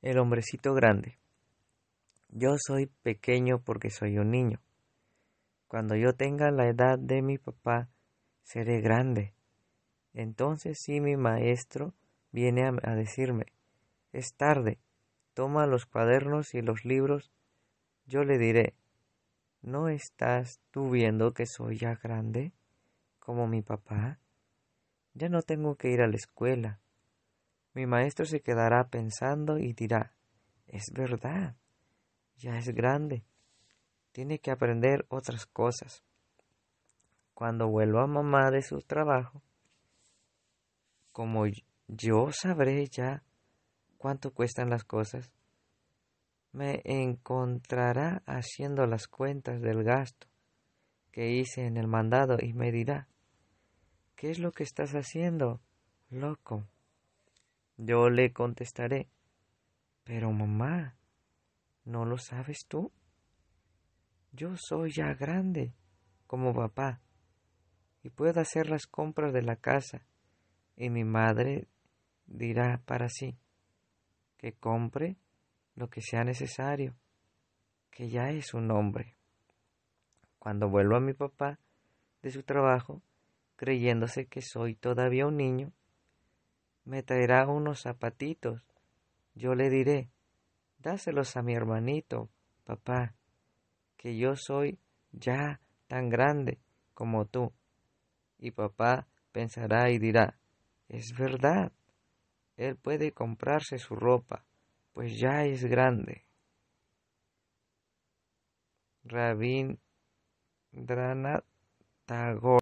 El hombrecito grande. Yo soy pequeño porque soy un niño. Cuando yo tenga la edad de mi papá, seré grande. Entonces si mi maestro viene a, a decirme, es tarde, toma los cuadernos y los libros, yo le diré, ¿no estás tú viendo que soy ya grande, como mi papá? Ya no tengo que ir a la escuela, mi maestro se quedará pensando y dirá, es verdad, ya es grande, tiene que aprender otras cosas. Cuando vuelva mamá de su trabajo, como yo sabré ya cuánto cuestan las cosas, me encontrará haciendo las cuentas del gasto que hice en el mandado y me dirá, ¿qué es lo que estás haciendo, loco? Yo le contestaré, pero mamá, ¿no lo sabes tú? Yo soy ya grande, como papá, y puedo hacer las compras de la casa, y mi madre dirá para sí, que compre lo que sea necesario, que ya es un hombre. Cuando vuelvo a mi papá de su trabajo, creyéndose que soy todavía un niño, me traerá unos zapatitos. Yo le diré, dáselos a mi hermanito, papá, que yo soy ya tan grande como tú. Y papá pensará y dirá, es verdad, él puede comprarse su ropa, pues ya es grande. Rabindranath Tagore